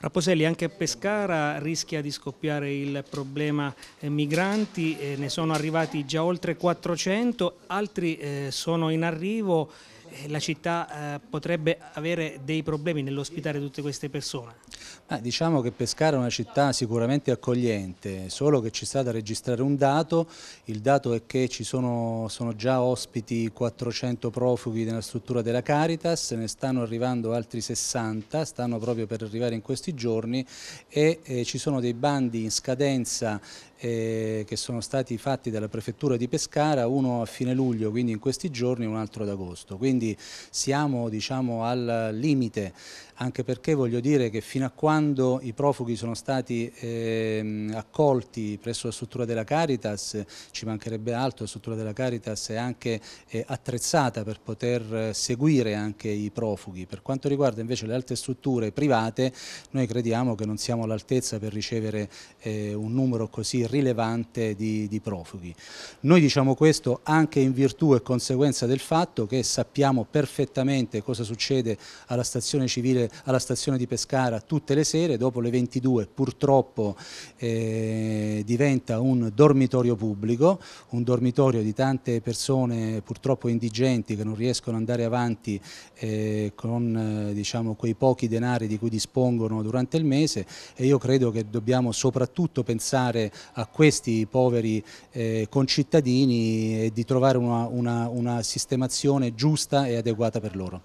Raposelli, anche a Pescara rischia di scoppiare il problema eh, migranti, eh, ne sono arrivati già oltre 400, altri eh, sono in arrivo. Eh, la città eh, potrebbe avere dei problemi nell'ospitare tutte queste persone? Beh, diciamo che Pescara è una città sicuramente accogliente, solo che ci sta da registrare un dato, il dato è che ci sono, sono già ospiti 400 profughi nella struttura della Caritas, ne stanno arrivando altri 60, stanno proprio per arrivare in questi giorni e eh, ci sono dei bandi in scadenza eh, che sono stati fatti dalla prefettura di Pescara, uno a fine luglio, quindi in questi giorni, un altro ad agosto. Quindi siamo diciamo, al limite, anche perché voglio dire che fino a quando i profughi sono stati eh, accolti presso la struttura della Caritas, ci mancherebbe altro, la struttura della Caritas è anche eh, attrezzata per poter eh, seguire anche i profughi. Per quanto riguarda invece le altre strutture private, noi crediamo che non siamo all'altezza per ricevere eh, un numero così rilevante di, di profughi. Noi diciamo questo anche in virtù e conseguenza del fatto che sappiamo perfettamente cosa succede alla stazione civile, alla stazione di Pescara tutte le sere, dopo le 22 purtroppo eh, diventa un dormitorio pubblico, un dormitorio di tante persone purtroppo indigenti che non riescono ad andare avanti eh, con eh, diciamo, quei pochi denari di cui dispongono durante il mese e io credo che dobbiamo soprattutto pensare a questi poveri eh, concittadini e di trovare una, una, una sistemazione giusta e adeguata per loro.